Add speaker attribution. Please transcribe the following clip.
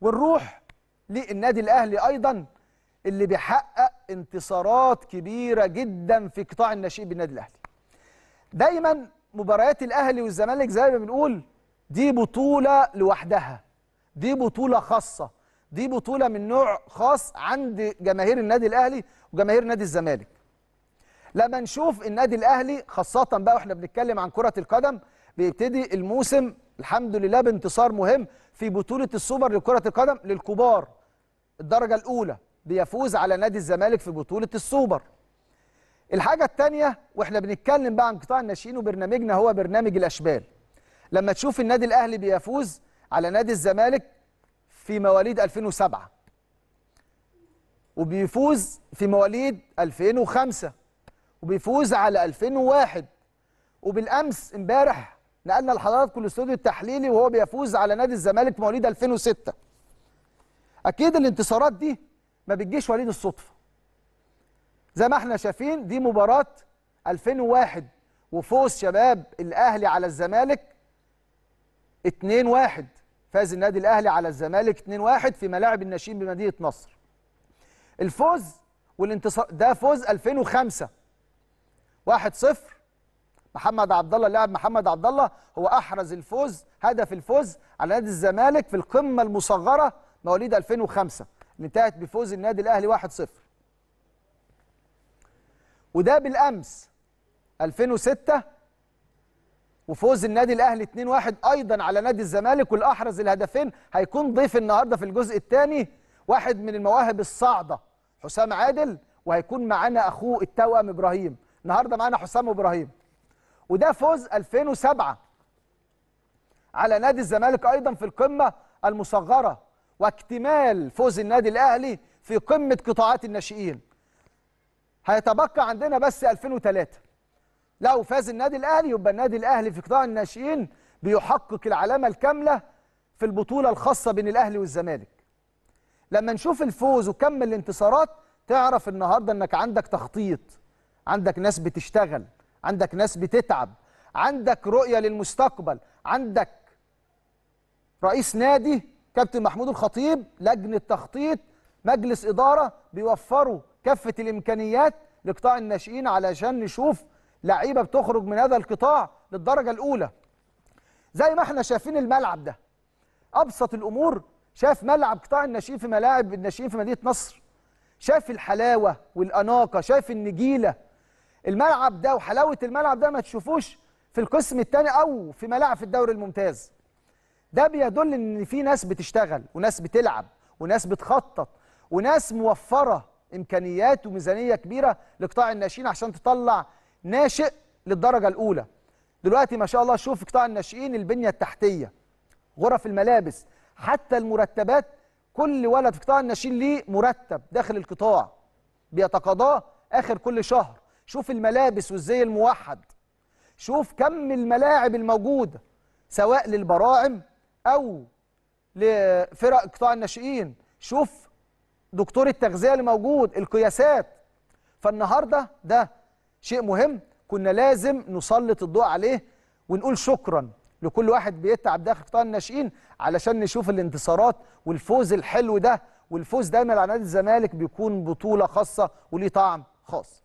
Speaker 1: ونروح للنادي الاهلي ايضا اللي بيحقق انتصارات كبيره جدا في قطاع الناشئين بالنادي الاهلي دايما مباريات الاهلي والزمالك زي ما بنقول دي بطوله لوحدها دي بطوله خاصه دي بطوله من نوع خاص عند جماهير النادي الاهلي وجماهير نادي الزمالك لما نشوف النادي الاهلي خاصه بقى واحنا بنتكلم عن كره القدم بيبتدي الموسم الحمد لله بانتصار مهم في بطولة السوبر لكرة القدم للكبار الدرجة الأولى بيفوز على نادي الزمالك في بطولة السوبر الحاجة الثانية واحنا بنتكلم بقى عن قطاع الناشئين وبرنامجنا هو برنامج الأشبال لما تشوف النادي الأهلي بيفوز على نادي الزمالك في مواليد 2007 وبيفوز في مواليد 2005 وبيفوز على 2001 وبالامس امبارح نقلنا لحضراتكم الاستوديو التحليلي وهو بيفوز على نادي الزمالك مواليد 2006 اكيد الانتصارات دي ما بتجيش وليد الصدفه زي ما احنا شايفين دي مباراه 2001 وفوز شباب الاهلي على الزمالك 2-1 فاز النادي الاهلي على الزمالك 2-1 في ملاعب الناشئين بمدينه نصر الفوز والانتصار ده فوز 2005 1-0 محمد عبد الله اللاعب محمد عبد الله هو احرز الفوز هدف الفوز على نادي الزمالك في القمه المصغره مواليد 2005 اللي انتهت بفوز النادي الاهلي 1-0 وده بالامس 2006 وفوز النادي الاهلي 2-1 ايضا على نادي الزمالك والاحرز الهدفين هيكون ضيف النهارده في الجزء الثاني واحد من المواهب الصاعده حسام عادل وهيكون معانا اخوه التوأم ابراهيم النهارده معانا حسام وابراهيم وده فوز 2007 على نادي الزمالك ايضا في القمه المصغره واكتمال فوز النادي الاهلي في قمه قطاعات الناشئين هيتبقى عندنا بس 2003 لو فاز النادي الاهلي يبقى النادي الاهلي في قطاع الناشئين بيحقق العلامه الكامله في البطوله الخاصه بين الاهلي والزمالك لما نشوف الفوز وكم الانتصارات تعرف النهارده انك عندك تخطيط عندك ناس بتشتغل عندك ناس بتتعب عندك رؤية للمستقبل عندك رئيس نادي كابتن محمود الخطيب لجنة تخطيط مجلس إدارة بيوفروا كافة الإمكانيات لقطاع الناشئين علشان نشوف لعيبة بتخرج من هذا القطاع للدرجة الأولى زي ما احنا شايفين الملعب ده أبسط الأمور شاف ملعب قطاع الناشئين في ملاعب الناشئين في مدينة نصر شاف الحلاوة والأناقة شاف النجيلة الملعب ده وحلاوه الملعب ده ما تشوفوش في القسم الثاني او في ملاعب في الدوري الممتاز ده بيدل ان في ناس بتشتغل وناس بتلعب وناس بتخطط وناس موفره امكانيات وميزانيه كبيره لقطاع الناشئين عشان تطلع ناشئ للدرجه الاولى دلوقتي ما شاء الله شوف قطاع الناشئين البنيه التحتيه غرف الملابس حتى المرتبات كل ولد في قطاع الناشئين ليه مرتب داخل القطاع بيتقاضاه اخر كل شهر شوف الملابس والزي الموحد شوف كم الملاعب الموجودة سواء للبراعم أو لفرق قطاع الناشئين شوف دكتور التغذية اللي موجود القياسات فالنهاردة ده شيء مهم كنا لازم نسلط الضوء عليه ونقول شكرا لكل واحد بيتعب داخل قطاع الناشئين علشان نشوف الانتصارات والفوز الحلو ده والفوز دايما على نادي الزمالك بيكون بطوله خاصه وليه طعم خاص